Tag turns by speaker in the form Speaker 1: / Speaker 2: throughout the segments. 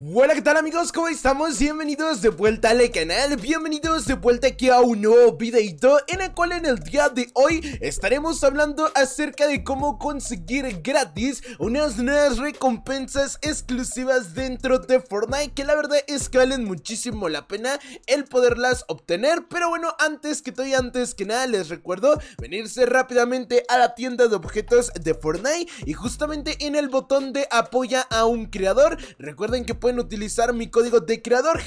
Speaker 1: Hola, ¿qué tal amigos? ¿Cómo estamos? Bienvenidos de vuelta al canal, bienvenidos de vuelta aquí a un nuevo videito en el cual en el día de hoy estaremos hablando acerca de cómo conseguir gratis unas nuevas recompensas exclusivas dentro de Fortnite que la verdad es que valen muchísimo la pena el poderlas obtener, pero bueno, antes que todo y antes que nada les recuerdo venirse rápidamente a la tienda de objetos de Fortnite y justamente en el botón de apoya a un creador, recuerden que pueden utilizar mi código de creador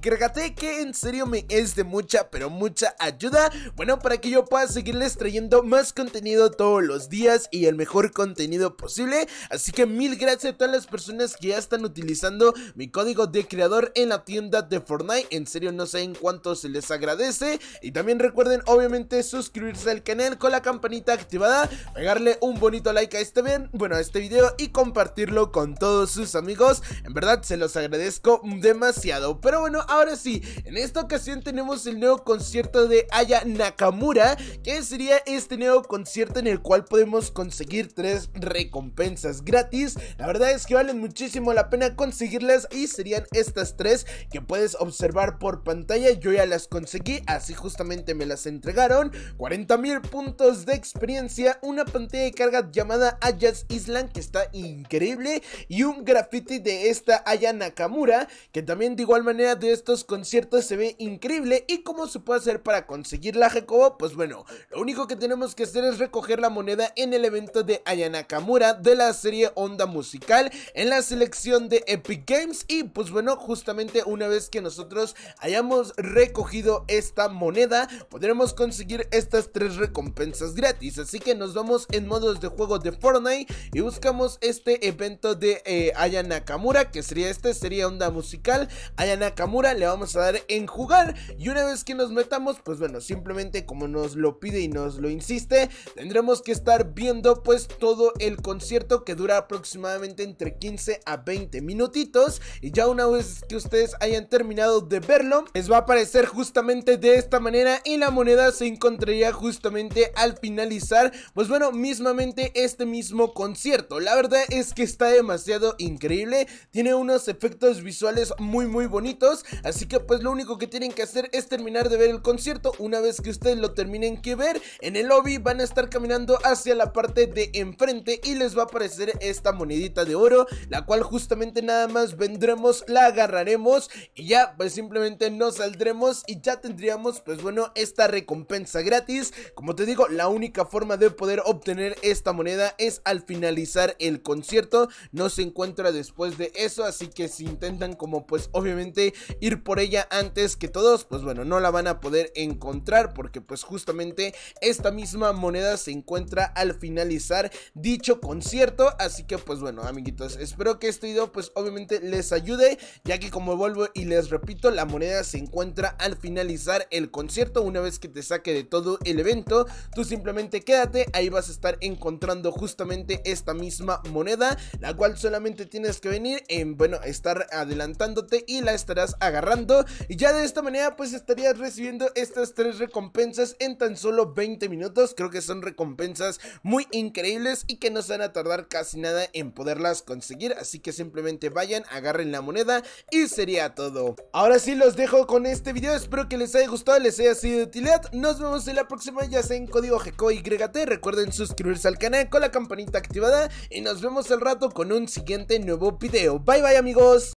Speaker 1: créate que en serio me es de mucha pero mucha ayuda Bueno para que yo pueda seguirles trayendo más contenido todos los días y el mejor contenido posible Así que mil gracias a todas las personas que ya están utilizando mi código de creador en la tienda de Fortnite En serio no sé en cuánto se les agradece Y también recuerden obviamente suscribirse al canal con la campanita activada Pegarle un bonito like a este, bien, bueno, a este video y compartirlo con todos sus amigos En verdad se los los agradezco demasiado. Pero bueno, ahora sí, en esta ocasión tenemos el nuevo concierto de Aya Nakamura, que sería este nuevo concierto en el cual podemos conseguir tres recompensas gratis. La verdad es que valen muchísimo la pena conseguirlas y serían estas tres que puedes observar por pantalla. Yo ya las conseguí, así justamente me las entregaron. 40 mil puntos de experiencia, una pantalla de carga llamada Aya's Island que está increíble y un graffiti de esta Aya Nakamura, que también de igual manera de estos conciertos se ve increíble y cómo se puede hacer para conseguir la Jacobo, pues bueno, lo único que tenemos que hacer es recoger la moneda en el evento de Aya Nakamura de la serie Onda Musical en la selección de Epic Games y pues bueno, justamente una vez que nosotros hayamos recogido esta moneda, podremos conseguir estas tres recompensas gratis, así que nos vamos en modos de juego de Fortnite y buscamos este evento de eh, Nakamura que sería este este sería onda musical. A Nakamura le vamos a dar en jugar. Y una vez que nos metamos, pues bueno, simplemente como nos lo pide y nos lo insiste, tendremos que estar viendo pues todo el concierto que dura aproximadamente entre 15 a 20 minutitos. Y ya una vez que ustedes hayan terminado de verlo, les va a aparecer justamente de esta manera y la moneda se encontraría justamente al finalizar, pues bueno, mismamente este mismo concierto. La verdad es que está demasiado increíble, tiene unos efectos visuales muy muy bonitos, así que pues lo único que tienen que hacer es terminar de ver el concierto, una vez que ustedes lo terminen que ver, en el lobby van a estar caminando hacia la parte de enfrente y les va a aparecer esta monedita de oro, la cual justamente nada más vendremos, la agarraremos y ya pues simplemente nos saldremos y ya tendríamos pues bueno esta recompensa gratis, como te digo la única forma de poder obtener esta moneda es al finalizar el concierto, no se encuentra después de eso, así que que si intentan como pues obviamente ir por ella antes que todos, pues bueno, no la van a poder encontrar porque pues justamente esta misma moneda se encuentra al finalizar dicho concierto, así que pues bueno, amiguitos, espero que este video pues obviamente les ayude, ya que como vuelvo y les repito, la moneda se encuentra al finalizar el concierto, una vez que te saque de todo el evento, tú simplemente quédate, ahí vas a estar encontrando justamente esta misma moneda, la cual solamente tienes que venir en, bueno, estar adelantándote y la estarás agarrando. Y ya de esta manera pues estarías recibiendo estas tres recompensas en tan solo 20 minutos. Creo que son recompensas muy increíbles y que no se van a tardar casi nada en poderlas conseguir. Así que simplemente vayan, agarren la moneda y sería todo. Ahora sí los dejo con este video. Espero que les haya gustado, les haya sido de utilidad. Nos vemos en la próxima ya sea en código y grégate. Recuerden suscribirse al canal con la campanita activada y nos vemos al rato con un siguiente nuevo video. Bye bye amigos amigos.